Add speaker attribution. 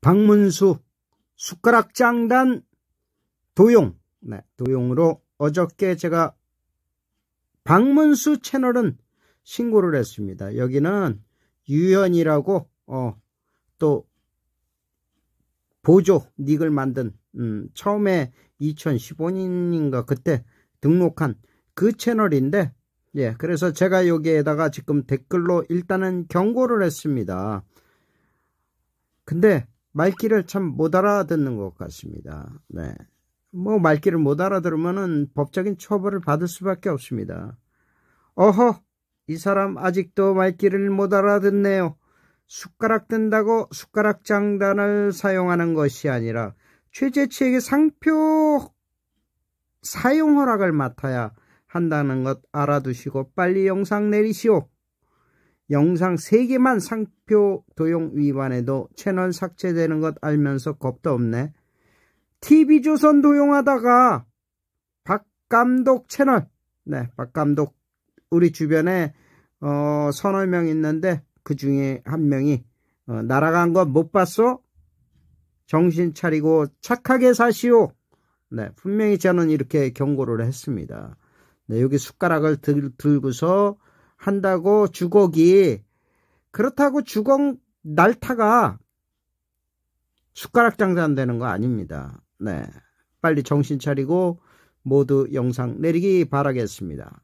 Speaker 1: 박문수 숟가락 장단 도용 네, 도용으로 어저께 제가 박문수 채널은 신고를 했습니다. 여기는 유연이라고 어, 또 보조 닉을 만든 음, 처음에 2015년인가 그때 등록한 그 채널인데 예 그래서 제가 여기에다가 지금 댓글로 일단은 경고를 했습니다. 근데 말귀를 참 못 알아듣는 것 같습니다. 네. 뭐 말귀를 못알아들으면 법적인 처벌을 받을 수밖에 없습니다. 어허 이 사람 아직도 말귀를 못 알아듣네요. 숟가락 든다고 숟가락 장단을 사용하는 것이 아니라 최재치에게 상표 사용 허락을 맡아야 한다는 것 알아두시고 빨리 영상 내리시오. 영상 3개만 상표 도용 위반해도 채널 삭제되는 것 알면서 겁도 없네. TV조선 도용하다가 박 감독 채널 네, 박 감독 우리 주변에 어, 서너 명 있는데 그 중에 한 명이 어, 날아간 거 못 봤어? 정신 차리고 착하게 사시오. 네, 분명히 저는 이렇게 경고를 했습니다. 네, 여기 숟가락을 들, 들고서 한다고 주걱이 그렇다고 주걱 날타가 숟가락 장사안 되는 거 아닙니다. 네. 빨리 정신 차리고 모두 영상 내리기 바라겠습니다.